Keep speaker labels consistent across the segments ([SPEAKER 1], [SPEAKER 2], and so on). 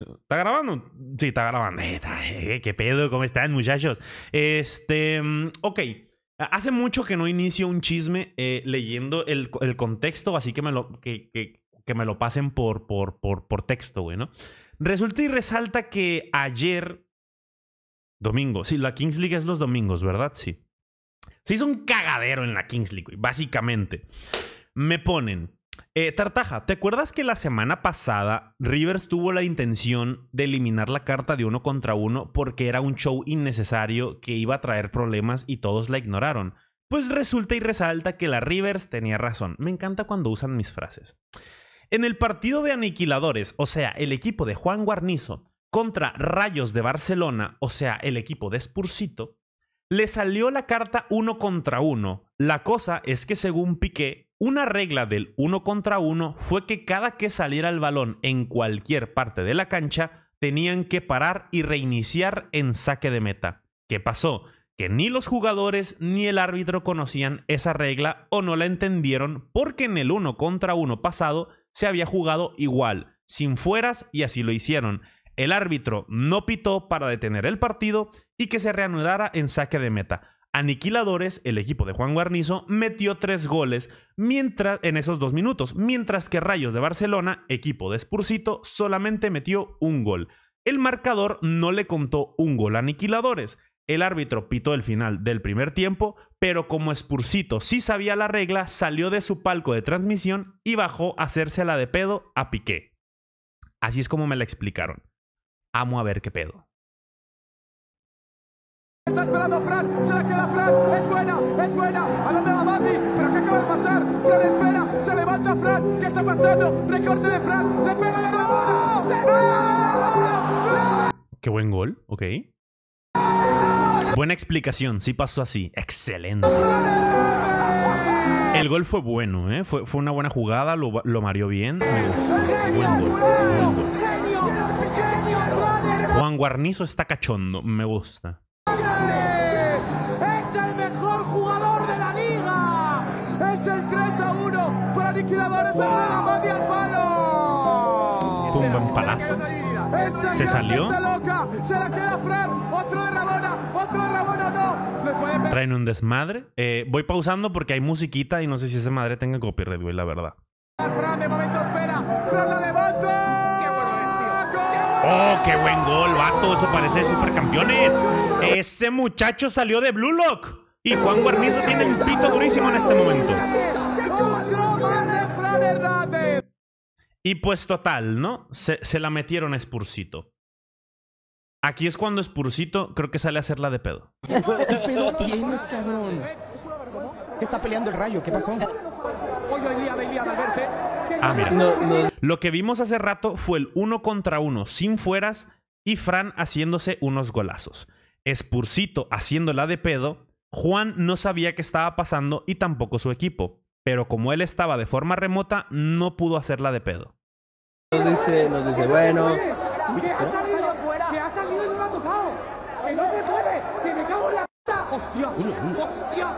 [SPEAKER 1] ¿Está grabando? Sí, está grabando. Eh, eh, ¿Qué pedo? ¿Cómo están, muchachos? Este. Mm, ok. Hace mucho que no inicio un chisme eh, leyendo el, contexto, así que me lo, que, que, me lo pasen por, por, por, por texto, güey, ¿no? Resulta y resalta que ayer. Domingo. Sí, la Kings League es los domingos, ¿verdad? Sí. Se hizo un cagadero en la Kings League, güey, básicamente. Me ponen. Eh, Tartaja, ¿te acuerdas que la semana pasada Rivers tuvo la intención de eliminar la carta de uno contra uno porque era un show innecesario que iba a traer problemas y todos la ignoraron? Pues resulta y resalta que la Rivers tenía razón. Me encanta cuando usan mis frases. En el partido de aniquiladores, o sea, el equipo de Juan Guarnizo contra Rayos de Barcelona, o sea, el equipo de Spursito, le salió la carta uno contra uno. La cosa es que según Piqué, una regla del uno contra uno fue que cada que saliera el balón en cualquier parte de la cancha, tenían que parar y reiniciar en saque de meta. ¿Qué pasó? Que ni los jugadores ni el árbitro conocían esa regla o no la entendieron porque en el uno contra uno pasado se había jugado igual, sin fueras y así lo hicieron. El árbitro no pitó para detener el partido y que se reanudara en saque de meta Aniquiladores, el equipo de Juan Guarnizo, metió tres goles mientras, en esos dos minutos, mientras que Rayos de Barcelona, equipo de Spursito, solamente metió un gol. El marcador no le contó un gol a Aniquiladores. El árbitro pitó el final del primer tiempo, pero como Spursito sí sabía la regla, salió de su palco de transmisión y bajó a hacerse la de pedo a Piqué. Así es como me la explicaron. Amo a ver qué pedo. Está esperando Fran, se la queda Fran,
[SPEAKER 2] es buena, es buena. ¿A dónde va Mandy, ¿Pero qué acaba de pasar? Se le espera, se levanta Fran, ¿qué está pasando? Recorte de Fran, le pega de Rabona, de nuevo!
[SPEAKER 1] Qué buen gol, ok. Buena explicación, sí pasó así. Excelente. El gol fue bueno, ¿eh? fue, fue una buena jugada, lo, lo mareó bien. Buen Juan Guarnizo está cachondo, me gusta.
[SPEAKER 2] ¡Es el mejor jugador de la liga! ¡Es el 3 a 1 para Liquidadores de madre al
[SPEAKER 1] palo! Tumba en palazo.
[SPEAKER 2] se salió. Se la queda Fran. Otro de Rabona. Otro de Rabona. No.
[SPEAKER 1] Traen un desmadre. Eh, voy pausando porque hay musiquita y no sé si esa madre tenga copyright, güey, la verdad.
[SPEAKER 2] Fran de momento espera. Fran la levanta.
[SPEAKER 1] ¡Oh, qué buen gol, vato! Eso parece de supercampeones. Ese muchacho salió de Blue Lock. Y Juan Guarnizo tiene un pito durísimo en este momento. Y pues total, ¿no? Se, la metieron a Spursito. Aquí es cuando Spursito creo que sale a hacerla de pedo.
[SPEAKER 2] ¿Qué pedo tienes, cabrón? ¿Qué está peleando el rayo? ¿Qué pasó? Oye,
[SPEAKER 3] el
[SPEAKER 1] lo que vimos hace rato fue el uno contra uno sin fueras y Fran haciéndose unos golazos. Espurcito haciéndola de pedo. Juan no sabía qué estaba pasando y tampoco su equipo. Pero como él estaba de forma remota, no pudo hacerla de pedo.
[SPEAKER 3] Nos dice, nos dice bueno.
[SPEAKER 2] fuera? ha salido tocado? ¡Que no puede! ¡Que me cago la puta! ¡Hostias! ¡Hostias!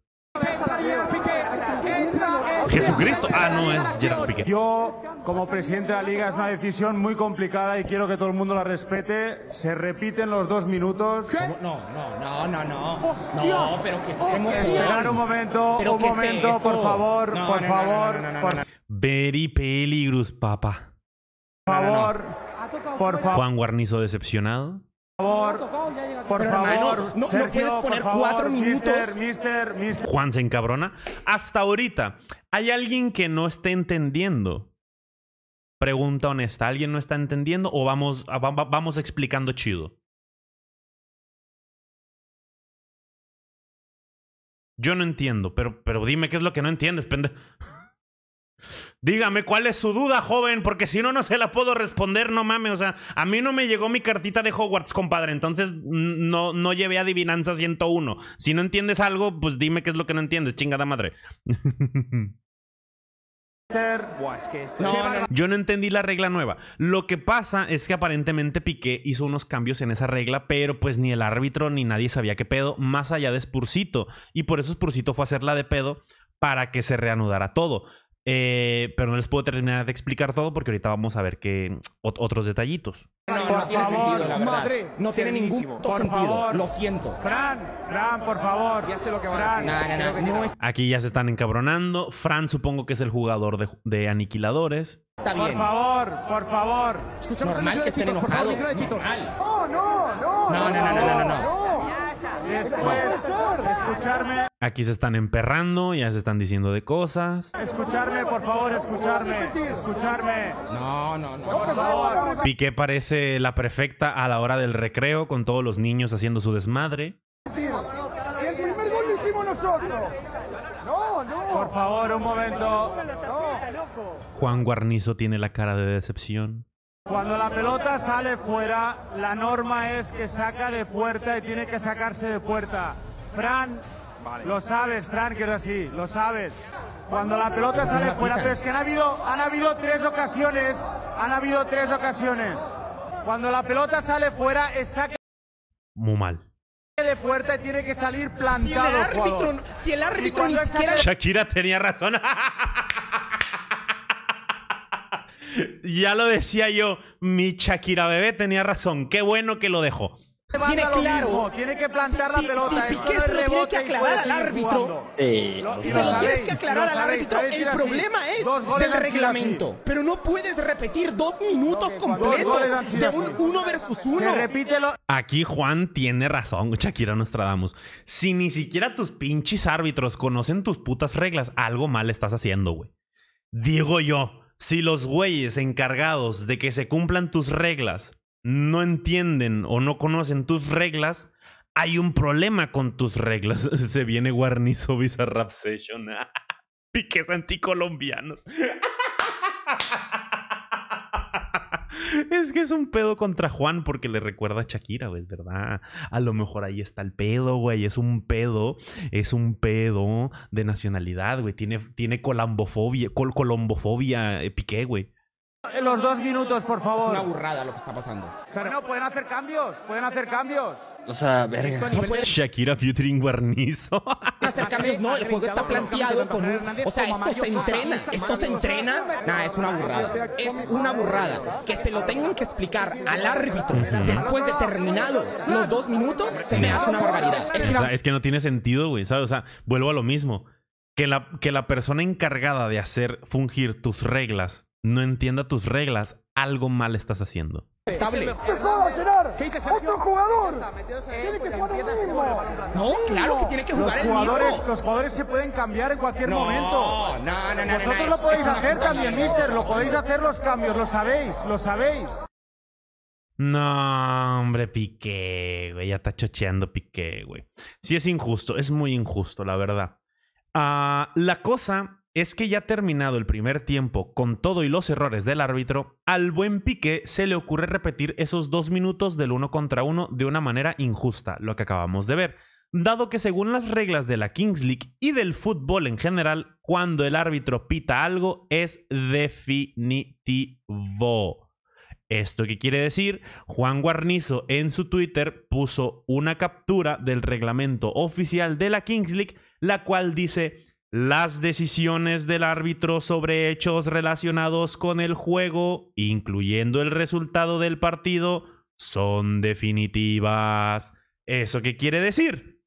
[SPEAKER 2] Jesucristo. Ah, no, es Gerard Piqué. Yo, como presidente de la Liga, es una decisión muy complicada y quiero que todo el mundo la respete. Se repiten los dos minutos. No, no, no, no, no. No, pero que Esperar un momento, un momento, por favor, por favor. Very papá. Por favor, por favor. Juan
[SPEAKER 1] Guarnizo decepcionado.
[SPEAKER 2] Por favor, no, poner cuatro minutos. Juan se
[SPEAKER 1] encabrona. Hasta ahorita, ¿hay alguien que no esté entendiendo? Pregunta honesta, ¿alguien no está entendiendo o vamos, ah, vamos explicando chido? Yo no entiendo, pero, pero dime qué es lo que no entiendes, pendejo. Dígame cuál es su duda, joven, porque si no, no se la puedo responder, no mames. O sea, a mí no me llegó mi cartita de Hogwarts, compadre. Entonces, no, no llevé adivinanza 101. Si no entiendes algo, pues dime qué es lo que no entiendes, chingada madre. Yo no entendí la regla nueva. Lo que pasa es que aparentemente Piqué hizo unos cambios en esa regla, pero pues ni el árbitro ni nadie sabía qué pedo, más allá de Spursito. Y por eso Spursito fue a la de pedo para que se reanudara todo. Eh, pero no les puedo terminar de explicar todo porque ahorita vamos a ver que otros detallitos.
[SPEAKER 2] No, por tiene favor, sentido, la Madre, no ningún sentido. Lo siento. Fran, Fran, por favor. Ya sé lo que a
[SPEAKER 1] Aquí ya se están encabronando. Fran supongo que es el jugador de, de aniquiladores.
[SPEAKER 2] Está bien. Por favor, por favor. Escuchamos Normal que estén enojados. Oh, no, no, no. No, no, no, no, no. no. Después escucharme. Aquí se
[SPEAKER 1] están emperrando, ya se están diciendo de cosas.
[SPEAKER 2] Escucharme, por favor, escucharme. Escucharme. No, no, no. Piqué
[SPEAKER 1] parece la perfecta a la hora del recreo con todos los niños haciendo su desmadre.
[SPEAKER 2] el primer gol lo hicimos nosotros. No, no. Por favor, un momento.
[SPEAKER 1] Juan Guarnizo tiene la cara de decepción.
[SPEAKER 2] Cuando la pelota sale fuera, la norma es que saca de puerta y tiene que sacarse de puerta. Fran, lo sabes, Fran, que es así, lo sabes. Cuando la pelota sale fuera, pero es que han habido, han habido tres ocasiones, han habido tres ocasiones. Cuando la pelota sale fuera, es saque muy mal de puerta y tiene que salir plantado. Si el árbitro, si el árbitro
[SPEAKER 1] Shakira tenía razón. Ya lo decía yo, mi Shakira bebé tenía razón. Qué bueno que lo dejó.
[SPEAKER 2] Tiene claro. tiene que plantar la pelota. Si, se lo tiene que aclarar al árbitro. si se que aclarar al árbitro, el problema es del reglamento.
[SPEAKER 3] Pero no puedes
[SPEAKER 2] repetir dos minutos completos de un uno versus uno. Repítelo.
[SPEAKER 1] Aquí Juan tiene razón, Shakira Nostradamus. Si ni siquiera tus pinches árbitros conocen tus putas reglas, algo mal estás haciendo, güey. Digo yo. Si los güeyes encargados de que se cumplan tus reglas no entienden o no conocen tus reglas, hay un problema con tus reglas. Se viene guarnizo Visa Rap Session. Piques anticolombianos. Es que es un pedo contra Juan porque le recuerda a Shakira, güey, ¿verdad? A lo mejor ahí está el pedo, güey. Es un pedo, es un pedo de nacionalidad, güey. Tiene, tiene colombofobia, colombofobia, eh, piqué, güey.
[SPEAKER 2] Los dos minutos, por favor. Es una burrada lo que está pasando. no, pueden hacer cambios, pueden hacer cambios.
[SPEAKER 1] O sea, verga. No puede... Shakira featuring Guarnizo.
[SPEAKER 2] hacer cambios, no, el juego está planteado con O sea, esto se entrena, esto se entrena. Nah, es una burrada. Es una burrada. Que se lo tengan que explicar al árbitro después de terminado los dos minutos, se me hace una barbaridad. Es,
[SPEAKER 1] es que no tiene sentido, güey, ¿sabes? O sea, vuelvo a lo mismo. Que la, que la persona encargada de hacer fungir tus reglas no entienda tus reglas, algo mal estás haciendo.
[SPEAKER 2] Estable. ¡Otro jugador! Tiene que jugar No, claro que tiene que jugar los el mismo. Los jugadores se pueden cambiar en cualquier momento. No, no, no. Vosotros lo podéis hacer también, mister. Lo podéis hacer los cambios, lo sabéis, lo sabéis.
[SPEAKER 1] No, hombre, Piqué, güey. Ya está chocheando Piqué, güey. Sí es injusto, es muy injusto, la verdad. Ah, la cosa es que ya terminado el primer tiempo, con todo y los errores del árbitro, al buen Piqué se le ocurre repetir esos dos minutos del uno contra uno de una manera injusta, lo que acabamos de ver, dado que según las reglas de la Kings League y del fútbol en general, cuando el árbitro pita algo es definitivo. ¿Esto qué quiere decir? Juan Guarnizo en su Twitter puso una captura del reglamento oficial de la Kings League, la cual dice las decisiones del árbitro sobre hechos relacionados con el juego, incluyendo el resultado del partido, son definitivas. ¿Eso qué quiere decir?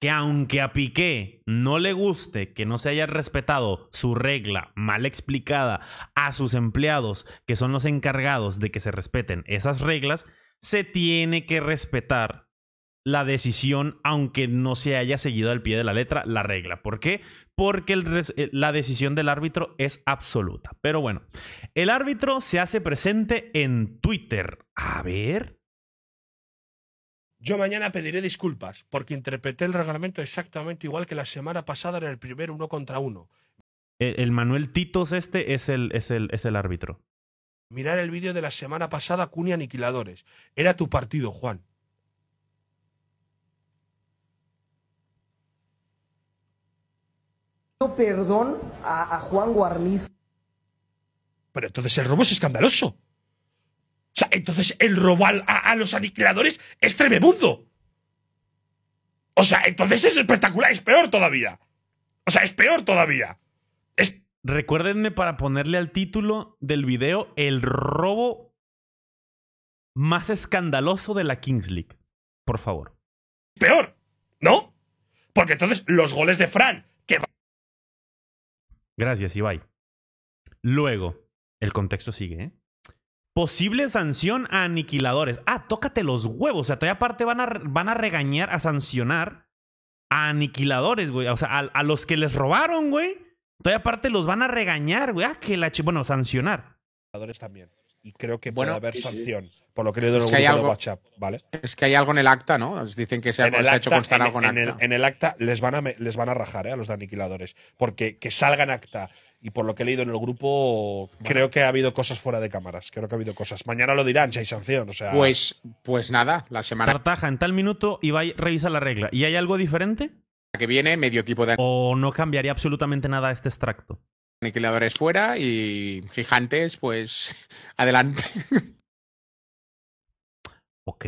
[SPEAKER 1] Que aunque a Piqué no le guste que no se haya respetado su regla mal explicada a sus empleados, que son los encargados de que se respeten esas reglas, se tiene que respetar la decisión aunque no se haya seguido al pie de la letra la regla. ¿Por qué? Porque eh, la decisión del árbitro es absoluta. Pero bueno, el árbitro
[SPEAKER 3] se hace presente en Twitter. A ver. Yo mañana pediré disculpas porque interpreté el reglamento exactamente igual que la semana pasada en el primer uno contra uno.
[SPEAKER 1] El, Manuel Titos este es el, es es el árbitro.
[SPEAKER 3] Mirar el vídeo de la semana pasada, Cuni Aniquiladores. Era tu partido, Juan.
[SPEAKER 2] perdón a, Juan Guarniz.
[SPEAKER 3] Pero entonces el robo es escandaloso. O sea, entonces el robo a, los aniquiladores es tremendo. O sea, entonces es espectacular, es peor todavía. O sea, es peor todavía. Es...
[SPEAKER 1] Recuérdenme para ponerle al título del video el robo más escandaloso de la Kings League. Por favor.
[SPEAKER 3] Peor, ¿no? Porque entonces los goles de Fran, que
[SPEAKER 1] Gracias, Ibai. Luego, el contexto sigue, ¿eh? Posible sanción a aniquiladores. Ah, tócate los huevos. O sea, todavía aparte van a, van a regañar, a sancionar a aniquiladores, güey. O sea, a, los que les robaron, güey. Todavía aparte los van a regañar, güey. Ah, que la... Bueno, sancionar.
[SPEAKER 3] aniquiladores También. Y creo que puede haber sanción por lo que he leído en el grupo WhatsApp, ¿vale? Es que hay algo en el acta, ¿no? dicen
[SPEAKER 2] que se, ha, hecho constar algo en, El, en
[SPEAKER 3] el acta les van a, les van a rajar ¿eh? a los de aniquiladores, porque que salgan acta y por lo que he leído en el grupo, creo que ha habido cosas fuera de cámaras. Creo que ha habido cosas. Mañana lo dirán si hay sanción. O sea... Pues,
[SPEAKER 2] pues nada, la semana. Tartaja
[SPEAKER 1] en tal minuto y va a la regla. ¿Y hay algo diferente? La que viene, medio tipo de. O no cambiaría absolutamente nada este extracto.
[SPEAKER 2] Aniquiladores fuera y gigantes, pues adelante ok.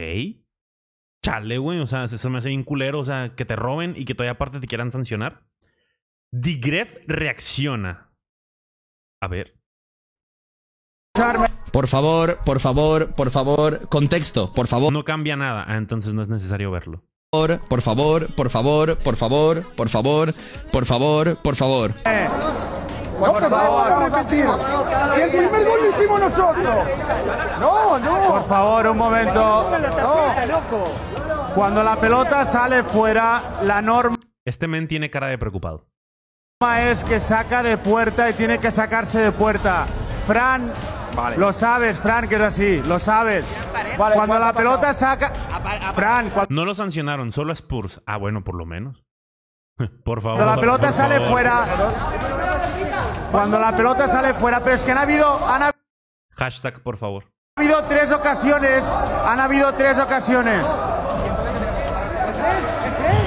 [SPEAKER 1] Chale, güey. O sea, eso me hace bien culero. O sea, que te roben y que todavía aparte te quieran sancionar. Digref reacciona. A ver. Por favor, por favor, por favor, contexto, por favor. No cambia nada, ah, entonces no es necesario verlo. Por, por favor, por favor, por favor, por favor, por favor,
[SPEAKER 2] por favor. No a repetir. el hicimos nosotros. No, no. Por favor, un momento. No. Cuando la pelota sale fuera, la norma...
[SPEAKER 1] Este men tiene cara de preocupado.
[SPEAKER 2] La norma es que saca de puerta y tiene que sacarse de puerta. Fran, Lo sabes, Fran, que es así. Lo sabes. cuando la pelota saca...
[SPEAKER 1] Fran, No lo sancionaron, solo Spurs. Ah, bueno, por lo menos. por favor. Cuando la pelota sale fuera
[SPEAKER 2] cuando la pelota sale fuera. Pero es que han habido, han habido...
[SPEAKER 1] Hashtag, por favor.
[SPEAKER 2] Han habido tres ocasiones. Han habido tres ocasiones.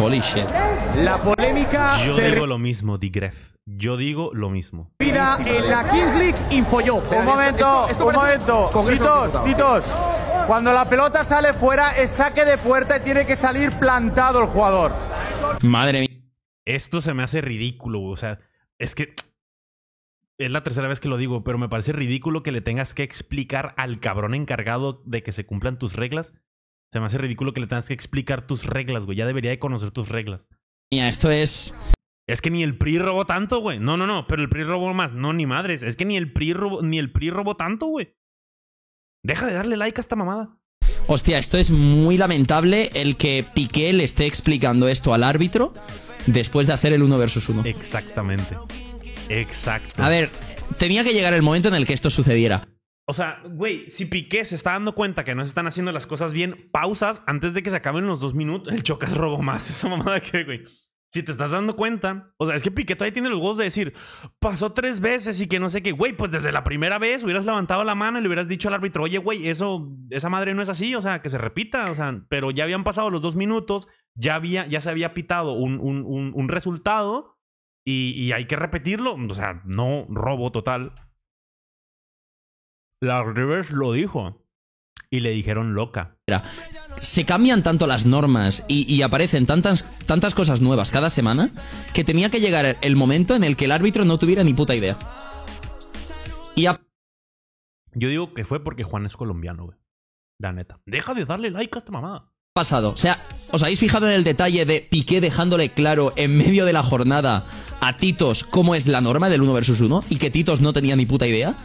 [SPEAKER 1] Holy shit. La polémica. Yo digo lo mismo, Digref. Yo digo lo mismo. Vida en la
[SPEAKER 2] Kings League infolló. Un momento, un momento. Titos, Titos. Cuando la pelota sale fuera, es saque de puerta y tiene que salir plantado el jugador.
[SPEAKER 1] Madre mía. Esto se me hace ridículo, o sea, es que es la tercera vez que lo digo, pero me parece ridículo que le tengas que explicar al cabrón encargado de que se cumplan tus reglas. Se me hace ridículo que le tengas que explicar tus reglas, güey. Ya debería de conocer tus reglas. Mira, esto es... Es que ni el PRI robó tanto, güey. No, no, no, pero el PRI robó más. No, ni madres. Es que ni el PRI robó, ni el PRI robó tanto, güey. Deja de darle like a esta mamada.
[SPEAKER 2] Hostia, esto es muy lamentable el que Piqué le esté explicando esto al árbitro después de hacer el 1 versus 1. Exactamente.
[SPEAKER 1] Exacto.
[SPEAKER 2] A ver, tenía que llegar el momento en el que esto sucediera.
[SPEAKER 1] O sea, güey, si Piqué se está dando cuenta que no se están haciendo las cosas bien, pausas antes de que se acaben los dos minutos. El Chocas robo más. Esa mamada que, güey. Si te estás dando cuenta, o sea, es que Piqué todavía tiene los huevos de decir, pasó tres veces y que no sé qué, güey, pues desde la primera vez hubieras levantado la mano y le hubieras dicho al árbitro, oye, güey, eso, esa madre no es así, o sea, que se repita, o sea, pero ya habían pasado los dos minutos, ya, había, ya se había pitado un, un, un, un resultado y, hay que repetirlo. O sea, no robo total. La Rivers lo dijo. Y le dijeron loca. Se cambian tanto
[SPEAKER 2] las normas y, aparecen tantas, tantas cosas nuevas cada semana que tenía que llegar el momento en el que el árbitro no tuviera ni puta idea. Y Yo
[SPEAKER 1] digo que fue porque Juan es colombiano, güey. La neta. Deja de darle like a esta mamá. pasado. O sea, ¿Os habéis fijado en el detalle de Piqué dejándole claro en medio de la jornada a Titos cómo es la norma del 1 versus 1 y que Titos no tenía ni puta idea?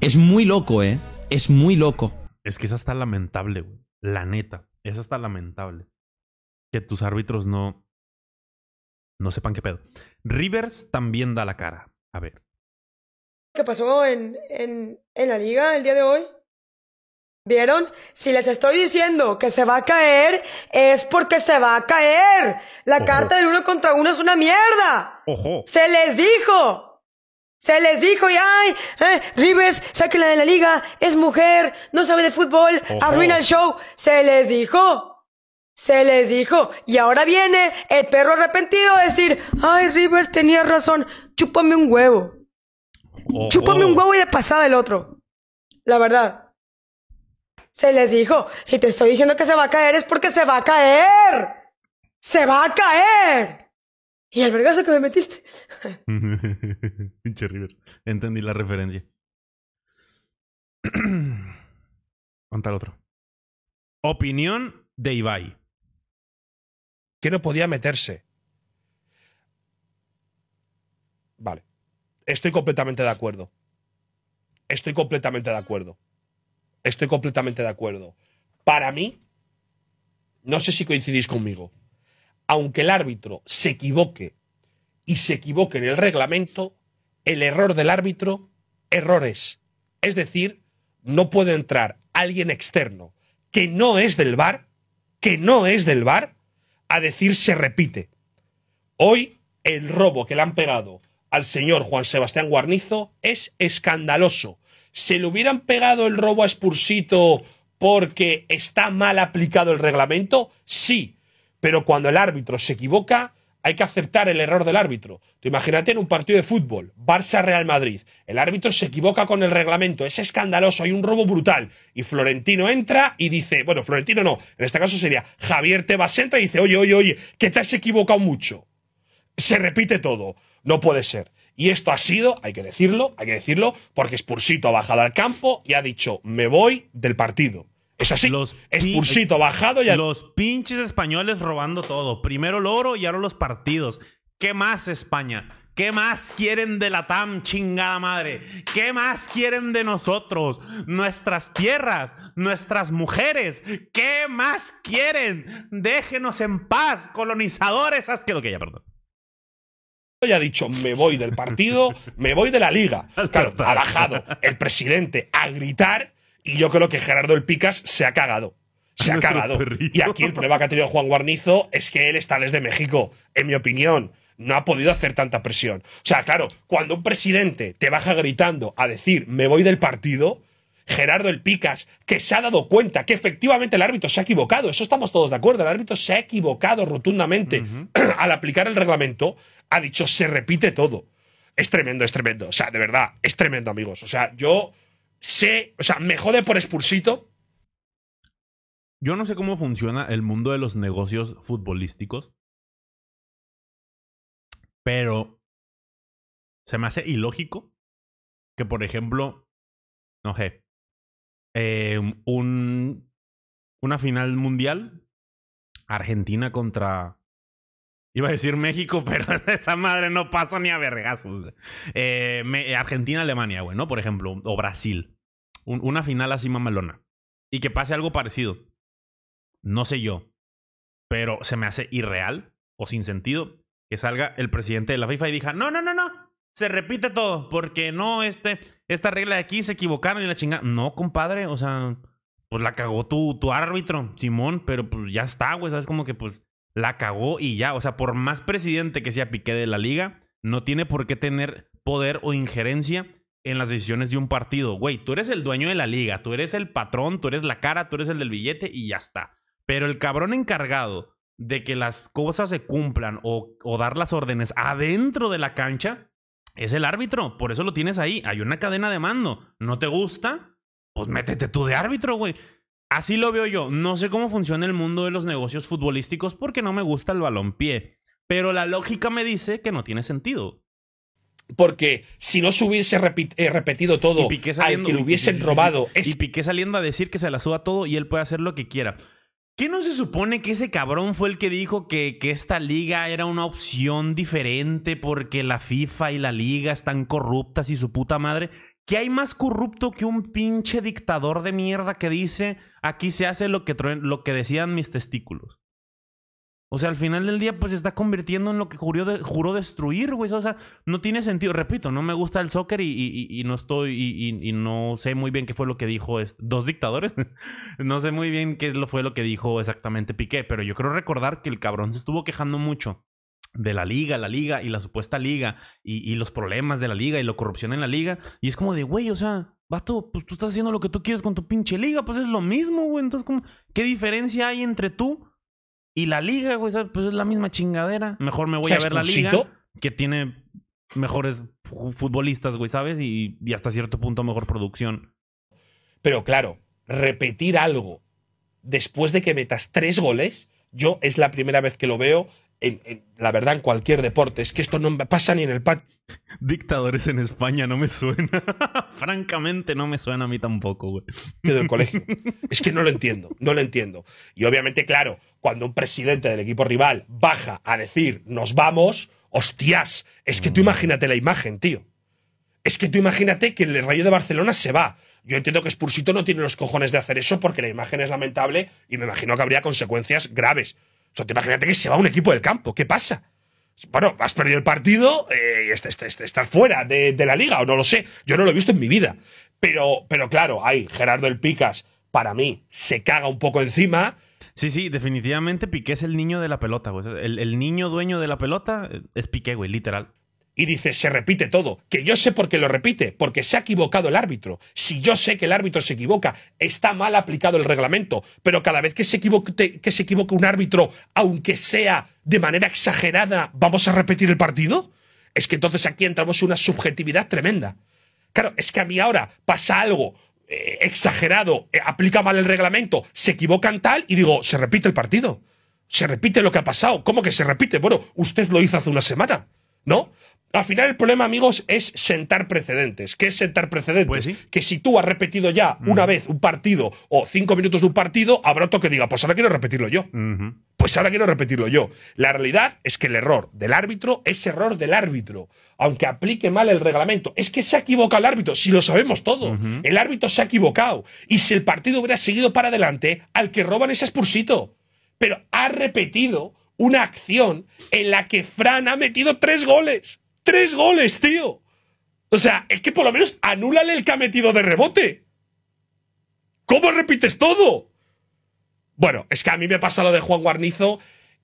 [SPEAKER 1] Es muy loco, ¿eh? Es muy loco. Es que esa está lamentable, güey. La neta. Esa está lamentable. Que tus árbitros no. No sepan qué pedo. Rivers también da la cara. A ver.
[SPEAKER 2] ¿Qué pasó en la liga el día de hoy? ¿Vieron? Si les estoy diciendo que se va a caer,
[SPEAKER 1] es porque se va a caer. La carta del uno contra uno es una mierda. Se les dijo. Se les dijo y ay, eh, Rivers, sáquela de la liga, es mujer, no sabe de fútbol, arruina el show. Se les dijo. Se les dijo. Y ahora viene el perro arrepentido a decir, ay, Rivers tenía razón, chúpame un huevo.
[SPEAKER 2] chupame Chúpame un huevo
[SPEAKER 1] y de pasada el otro.
[SPEAKER 2] La verdad. Se les dijo, si te estoy diciendo que se va a caer es porque se va a caer. Se va a caer. Y el vergazo que me metiste.
[SPEAKER 1] Pinche River. Entendí la referencia. Contar otro.
[SPEAKER 3] Opinión de Ibai. Que no podía meterse. Vale. Estoy completamente de acuerdo. Estoy completamente de acuerdo. Estoy completamente de acuerdo. Para mí, no sé si coincidís conmigo, aunque el árbitro se equivoque y se equivoque en el reglamento, el error del árbitro, errores. Es decir, no puede entrar alguien externo que no es del VAR, que no es del VAR, a decir se repite. Hoy el robo que le han pegado al señor Juan Sebastián Guarnizo es escandaloso se le hubieran pegado el robo a Spursito porque está mal aplicado el reglamento? Sí, pero cuando el árbitro se equivoca, hay que aceptar el error del árbitro. Te imagínate en un partido de fútbol, Barça-Real Madrid, el árbitro se equivoca con el reglamento, es escandaloso, hay un robo brutal, y Florentino entra y dice, bueno, Florentino no, en este caso sería Javier Tebas entra y dice, oye, oye, oye, que te has equivocado mucho. Se repite todo, no puede ser. Y esto ha sido, hay que decirlo, hay que decirlo, porque Spursito ha bajado al campo y ha dicho, me voy del partido. Es así. Los ha bajado y ha... Los pinches
[SPEAKER 1] españoles robando todo. Primero el oro y ahora los partidos. ¿Qué más, España? ¿Qué más quieren de la TAM, chingada madre? ¿Qué más quieren de nosotros? Nuestras tierras, nuestras mujeres. ¿Qué más quieren?
[SPEAKER 3] Déjenos en paz, colonizadores. Haz que lo que ya, perdón y ha dicho, me voy del partido, me voy de la liga. Claro, ha bajado el presidente a gritar y yo creo que Gerardo El Picas se ha cagado. Se ha cagado. Y aquí el problema que ha tenido Juan Guarnizo es que él está desde México, en mi opinión. No ha podido hacer tanta presión. O sea, claro, cuando un presidente te baja gritando a decir, me voy del partido, Gerardo El Picas, que se ha dado cuenta que efectivamente el árbitro se ha equivocado. Eso estamos todos de acuerdo. El árbitro se ha equivocado rotundamente al aplicar el reglamento. Ha dicho, se repite todo. Es tremendo, es tremendo. O sea, de verdad, es tremendo, amigos. O sea, yo sé, o sea, me jode por expulsito.
[SPEAKER 1] Yo no sé cómo funciona el mundo de los negocios futbolísticos. Pero se me hace ilógico que, por ejemplo, no sé, Em, un, una final mundial. Argentina contra. Iba a decir México, pero esa madre no pasa ni a vergazos. Eh, Argentina-Alemania, güey, ¿no? Por ejemplo, o Brasil. una final así mamalona. Y que pase algo parecido. No sé yo. Pero se me hace irreal o sin sentido que salga el presidente de la FIFA y diga: No, no, no, no se repite todo, porque no, este, esta regla de aquí se equivocaron y la chingada. No, compadre, o sea, pues la cagó tu, tu árbitro, Simón, pero pues ya está, güey, ¿sabes? Como que pues la cagó y ya, o sea, por más presidente que sea Piqué de la liga, no tiene por qué tener poder o injerencia en las decisiones de un partido. Güey, tú eres el dueño de la liga, tú eres el patrón, tú eres la cara, tú eres el del billete y ya está. Pero el cabrón encargado de que las cosas se cumplan o dar las órdenes adentro de la cancha, es el árbitro, por eso lo tienes ahí. Hay una cadena de mando. ¿No te gusta? Pues métete tú de árbitro, güey. Así lo veo yo. No sé cómo funciona el mundo de los negocios futbolísticos porque no me gusta el balompié. Pero la lógica me dice que no tiene sentido. Porque si no se hubiese eh, repetido todo, al que lo hubiesen robado. Y Piqué saliendo a decir que se la suba todo y él puede hacer lo que quiera. ¿Qué no se supone que ese cabrón fue el que dijo que, esta liga era una opción diferente porque la FIFA y la liga están corruptas y su puta madre? ¿Qué hay más corrupto que un pinche dictador de mierda que dice aquí se hace lo que, lo que decían mis testículos? O sea, al final del día, pues se está convirtiendo en lo que juró, destruir, güey. O sea, no tiene sentido. Repito, no me gusta el soccer y, no estoy. Y, no sé muy bien qué fue lo que dijo dos dictadores. no sé muy bien qué fue lo que dijo exactamente Piqué, pero yo creo recordar que el cabrón se estuvo quejando mucho de la liga, la liga y la supuesta liga y, los problemas de la liga y la corrupción en la liga. Y es como de, güey, o sea, pues tú estás haciendo lo que tú quieres con tu pinche liga, pues es lo mismo, güey. Entonces, ¿qué diferencia hay entre tú? Y la liga, güey, pues es la misma chingadera. Mejor me voy a ver la liga que tiene mejores futbolistas, güey, ¿sabes? Y, hasta cierto punto mejor producción.
[SPEAKER 3] Pero claro, repetir algo después de que metas tres goles, yo es la primera vez que lo veo, la verdad, en cualquier deporte. Es que esto no me pasa ni en el patio. Dictadores en España no me suena. Francamente, no me suena a mí tampoco, güey. Del colegio. Es que no lo entiendo, no lo entiendo. Y obviamente, claro, cuando un presidente del equipo rival baja a decir nos vamos, hostias, es que tú mm. imagínate la imagen, tío. Es que tú imagínate que el Rayo de Barcelona se va. Yo entiendo que Spursito no tiene los cojones de hacer eso porque la imagen es lamentable y me imagino que habría consecuencias graves. O sea, te imagínate que se va un equipo del campo. ¿Qué pasa? bueno, has perdido el partido y eh, estás, fuera de, la liga, o no lo sé. Yo no lo he visto en mi vida. Pero, pero claro, ahí Gerardo el Picas, para mí, se caga un poco encima. Sí, sí, definitivamente
[SPEAKER 1] Piqué es el niño de la pelota, güey. El, el niño dueño de la pelota eh, es Piqué, güey, literal y
[SPEAKER 3] dice, se repite todo, que yo sé por qué lo repite, porque se ha equivocado el árbitro. Si yo sé que el árbitro se equivoca, está mal aplicado el reglamento, pero cada vez que se equivoque, que se un árbitro, aunque sea de manera exagerada, ¿vamos a repetir el partido? Es que entonces aquí entramos en una subjetividad tremenda. Claro, es que a mí ahora pasa algo eh, exagerado, eh, aplica mal el reglamento, se equivocan tal y digo, se repite el partido. Se repite lo que ha pasado. ¿Cómo que se repite? Bueno, usted lo hizo hace una semana. ¿no? Al final el problema, amigos, es sentar precedentes. ¿Qué es sentar precedentes? Pues que si tú has repetido ya una vez un partido o cinco minutos de un partido, habrá otro que diga, pues ahora quiero repetirlo yo. Pues ahora quiero repetirlo yo. La realidad es que el error del árbitro es error del árbitro. Aunque aplique mal el reglamento. Es que se ha equivocado el árbitro, si lo sabemos todo. El árbitro se ha equivocado. Y si el partido hubiera seguido para adelante, al que roban ese expulsito. Pero ha repetido una acción en la que Fran ha metido tres goles. Tres goles, tío. O sea, es que por lo menos anúlale el que ha metido de rebote. ¿Cómo repites todo? Bueno, es que a mí me pasa lo de Juan Guarnizo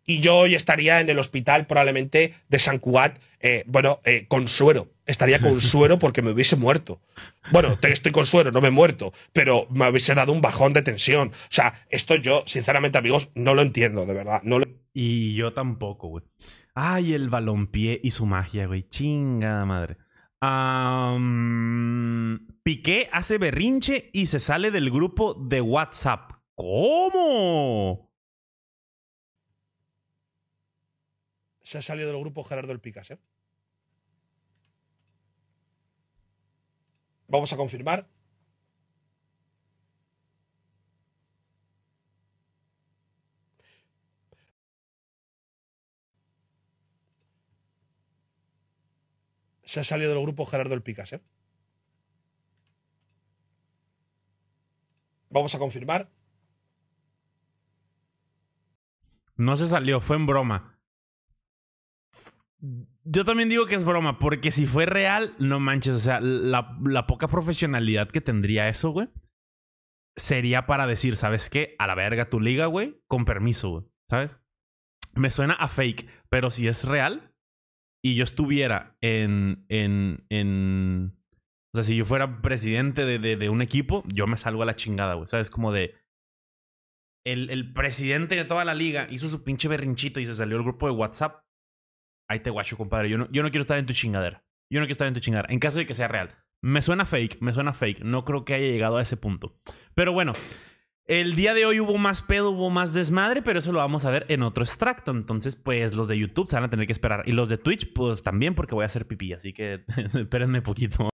[SPEAKER 3] y yo hoy estaría en el hospital probablemente de San Cuat… Eh, bueno, eh, con suero. Estaría con suero porque me hubiese muerto. Bueno, estoy con suero, no me he muerto, pero me hubiese dado un bajón de tensión. O sea, esto yo, sinceramente, amigos, no lo entiendo, de verdad. No lo y yo tampoco, güey. Ay, el balompié y su magia, güey.
[SPEAKER 1] Chinga madre. Piqué hace berrinche y se sale del grupo de WhatsApp. ¿Cómo?
[SPEAKER 3] Se ha salido del grupo Gerardo El Picas, ¿eh? Vamos a confirmar. se ha salido del grupo Gerardo El Picas. ¿eh? Vamos a confirmar.
[SPEAKER 1] No se salió, fue en broma. Yo también digo que es broma, porque si fue real, no manches, o sea, la, la poca profesionalidad que tendría eso, güey, sería para decir, ¿sabes qué? A la verga tu liga, güey, con permiso, güey, ¿sabes? Me suena a fake, pero si es real, y yo estuviera en, en, en... O sea, si yo fuera presidente de, de, un equipo, yo me salgo a la chingada, güey. ¿Sabes? Como de... El, el, presidente de toda la liga hizo su pinche berrinchito y se salió el grupo de WhatsApp. Ahí te guacho, compadre. Yo no, yo no quiero estar en tu chingadera. Yo no quiero estar en tu chingadera. En caso de que sea real. Me suena fake, me suena fake. No creo que haya llegado a ese punto. Pero bueno, el día de hoy hubo más pedo, hubo más desmadre, pero eso lo vamos a ver en otro extracto. Entonces, pues los de YouTube se van a tener que esperar. Y los de Twitch, pues también, porque voy a hacer pipí, así que espérenme poquito.